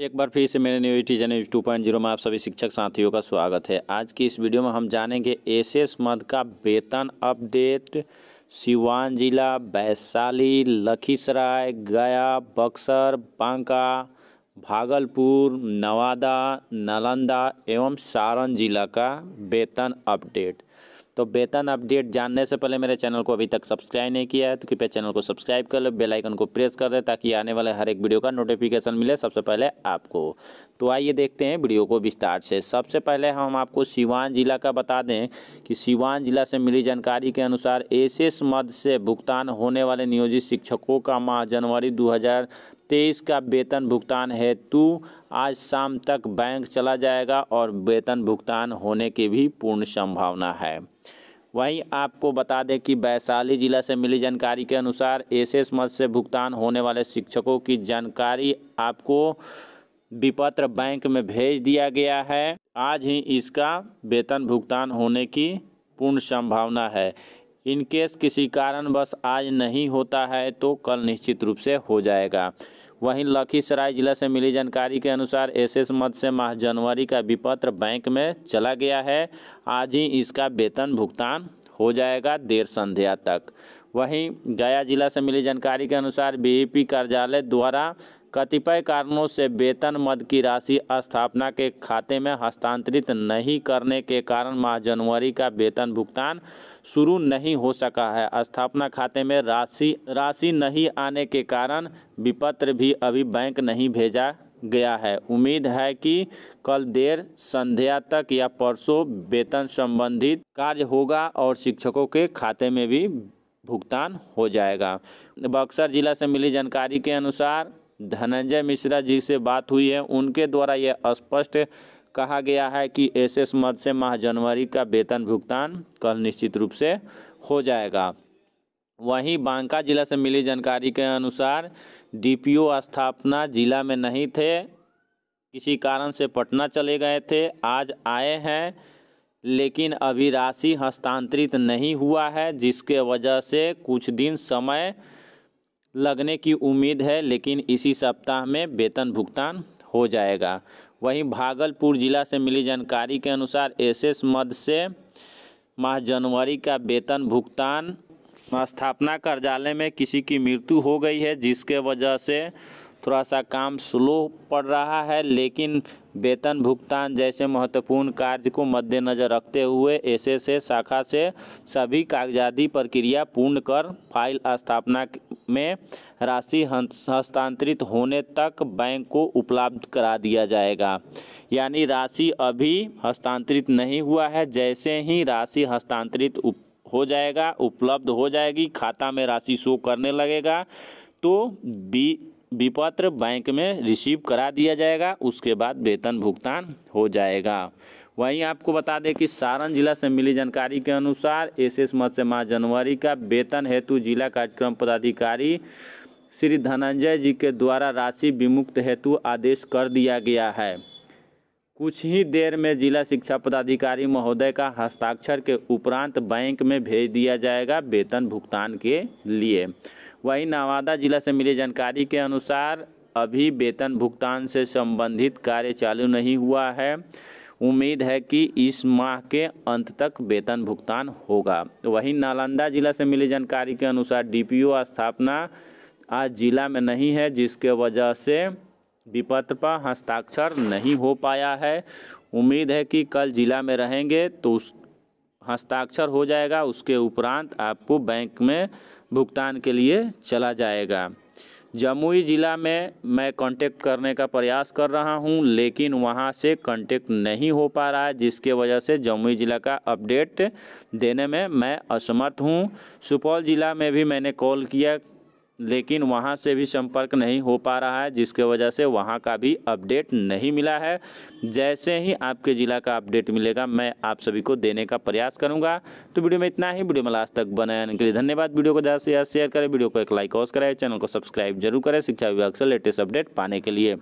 एक बार फिर से मेरे न्यूज टीजन न्यूज टू पॉइंट जीरो में आप सभी शिक्षक साथियों का स्वागत है आज की इस वीडियो में हम जानेंगे एसएस मद का वेतन अपडेट सिवान जिला वैशाली लखीसराय गया बक्सर बांका भागलपुर नवादा नालंदा एवं सारण जिला का वेतन अपडेट तो वेतन अपडेट जानने से पहले मेरे चैनल को अभी तक सब्सक्राइब नहीं किया है तो कृपया चैनल को सब्सक्राइब कर लो बेल आइकन को प्रेस कर दे ताकि आने वाले हर एक वीडियो का नोटिफिकेशन मिले सबसे पहले आपको तो आइए देखते हैं वीडियो को विस्तार से सबसे पहले हम आपको सिवान जिला का बता दें कि सिवान जिला से मिली जानकारी के अनुसार एस एस मद से भुगतान होने वाले नियोजित शिक्षकों का माह जनवरी दो तेईस का वेतन भुगतान हेतु आज शाम तक बैंक चला जाएगा और वेतन भुगतान होने की भी पूर्ण संभावना है वहीं आपको बता दें कि वैशाली जिला से मिली जानकारी के अनुसार एसएस मद से भुगतान होने वाले शिक्षकों की जानकारी आपको विपत्र बैंक में भेज दिया गया है आज ही इसका वेतन भुगतान होने की पूर्ण संभावना है इनकेस किसी कारणवश आज नहीं होता है तो कल निश्चित रूप से हो जाएगा वहीं लखीसराय जिला से मिली जानकारी के अनुसार एसएस मद से माह जनवरी का विपत्र बैंक में चला गया है आज ही इसका वेतन भुगतान हो जाएगा देर संध्या तक वहीं गया जिला से मिली जानकारी के अनुसार बीईपी कार्यालय द्वारा कतिपय कारणों से वेतन मद की राशि स्थापना के खाते में हस्तांतरित नहीं करने के कारण माह जनवरी का वेतन भुगतान शुरू नहीं हो सका है स्थापना खाते में राशि राशि नहीं आने के कारण विपत्र भी अभी बैंक नहीं भेजा गया है उम्मीद है कि कल देर संध्या तक या परसों वेतन संबंधित कार्य होगा और शिक्षकों के खाते में भी भुगतान हो जाएगा बक्सर जिला से मिली जानकारी के अनुसार धनंजय मिश्रा जी से बात हुई है उनके द्वारा यह स्पष्ट कहा गया है कि एसएस मद से माह जनवरी का वेतन भुगतान कल निश्चित रूप से हो जाएगा वहीं बांका जिला से मिली जानकारी के अनुसार डीपीओ स्थापना जिला में नहीं थे किसी कारण से पटना चले गए थे आज आए हैं लेकिन अभी राशि हस्तांतरित नहीं हुआ है जिसके वजह से कुछ दिन समय लगने की उम्मीद है लेकिन इसी सप्ताह में वेतन भुगतान हो जाएगा वहीं भागलपुर जिला से मिली जानकारी के अनुसार एसएस मद से माह जनवरी का वेतन भुगतान स्थापना कार्यालय में किसी की मृत्यु हो गई है जिसके वजह से थोड़ा सा काम स्लो पड़ रहा है लेकिन वेतन भुगतान जैसे महत्वपूर्ण कार्य को मद्देनजर रखते हुए एस एस शाखा से सभी कागजाती प्रक्रिया पूर्ण कर फाइल स्थापना में राशि हस्तांतरित होने तक बैंक को उपलब्ध करा दिया जाएगा यानी राशि अभी हस्तांतरित नहीं हुआ है जैसे ही राशि हस्तांतरित हो जाएगा उपलब्ध हो जाएगी खाता में राशि शो करने लगेगा तो बी विपत्र बैंक में रिसीव करा दिया जाएगा उसके बाद वेतन भुगतान हो जाएगा वहीं आपको बता दें कि सारण जिला से मिली जानकारी के अनुसार एस एस मत्स्य जनवरी का वेतन हेतु जिला कार्यक्रम पदाधिकारी श्री धनंजय जी के द्वारा राशि विमुक्त हेतु आदेश कर दिया गया है कुछ ही देर में जिला शिक्षा पदाधिकारी महोदय का हस्ताक्षर के उपरांत बैंक में भेज दिया जाएगा वेतन भुगतान के लिए वहीं नवादा जिला से मिली जानकारी के अनुसार अभी वेतन भुगतान से संबंधित कार्य चालू नहीं हुआ है उम्मीद है कि इस माह के अंत तक वेतन भुगतान होगा वहीं नालंदा जिला से मिली जानकारी के अनुसार डीपीओ स्थापना आज जिला में नहीं है जिसके वजह से विपत्र पर हस्ताक्षर नहीं हो पाया है उम्मीद है कि कल जिला में रहेंगे तो उस हस्ताक्षर हो जाएगा उसके उपरांत आपको बैंक में भुगतान के लिए चला जाएगा जमुई ज़िला में मैं कांटेक्ट करने का प्रयास कर रहा हूं लेकिन वहां से कांटेक्ट नहीं हो पा रहा है जिसके वजह से जमुई ज़िला का अपडेट देने में मैं असमर्थ हूं सुपौल ज़िला में भी मैंने कॉल किया लेकिन वहाँ से भी संपर्क नहीं हो पा रहा है जिसके वजह से वहाँ का भी अपडेट नहीं मिला है जैसे ही आपके ज़िला का अपडेट मिलेगा मैं आप सभी को देने का प्रयास करूँगा तो वीडियो में इतना ही वीडियो में लास्ट तक बनाने के लिए धन्यवाद वीडियो को ज़्यादा से ज़्यादा शेयर करें वीडियो को एक लाइक और करें चैनल को सब्सक्राइब जरूर करें शिक्षा विभाग से लेटेस्ट अपडेट पाने के लिए